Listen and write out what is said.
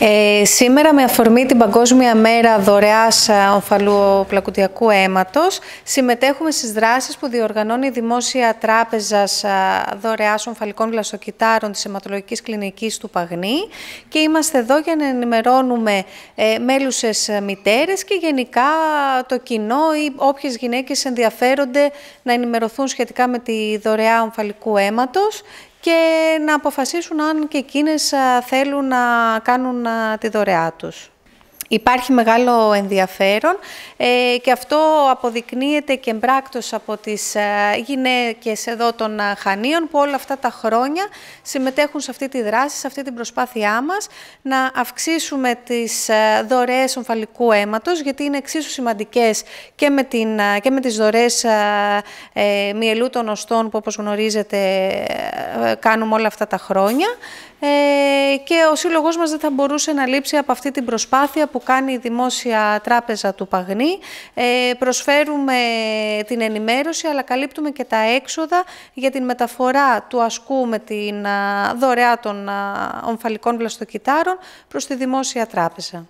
Ε, σήμερα με αφορμή την Παγκόσμια Μέρα Δωρεάς ε, Ομφαλουπλακουτιακού Αίματος συμμετέχουμε στις δράσεις που διοργανώνει η Δημόσια Τράπεζα ε, Δωρεάς Ομφαλικών Βλαστοκυτάρων της Αιματολογικής Κλινικής του Παγνή και είμαστε εδώ για να ενημερώνουμε ε, μέλουσες μητέρες και γενικά το κοινό ή όποιες γυναίκες ενδιαφέρονται να ενημερωθούν σχετικά με τη δωρεά ομφαλικού αίματος και να αποφασίσουν αν και εκείνες θέλουν να κάνουν τη δωρεά τους. Υπάρχει μεγάλο ενδιαφέρον ε, και αυτό αποδεικνύεται και εμπράκτως... από τις ε, γυναίκες εδώ των ε, Χανίων που όλα αυτά τα χρόνια συμμετέχουν σε αυτή τη δράση, σε αυτή την προσπάθειά μας να αυξήσουμε τις ε, δωρεές ομφαλικού αίματος γιατί είναι εξίσου σημαντικές και με, την, και με τις δωρεές μυελού των οστών που όπως γνωρίζετε κάνουμε όλα αυτά τα χρόνια και ο Σύλλογός μας δεν θα μπορούσε να λείψει από αυτή την προσπάθεια που κάνει η Δημόσια Τράπεζα του Παγνή. Ε, προσφέρουμε την ενημέρωση, αλλά καλύπτουμε και τα έξοδα για την μεταφορά του ασκού με την δωρεά των ομφαλικών βλαστοκυτάρων προς τη Δημόσια Τράπεζα.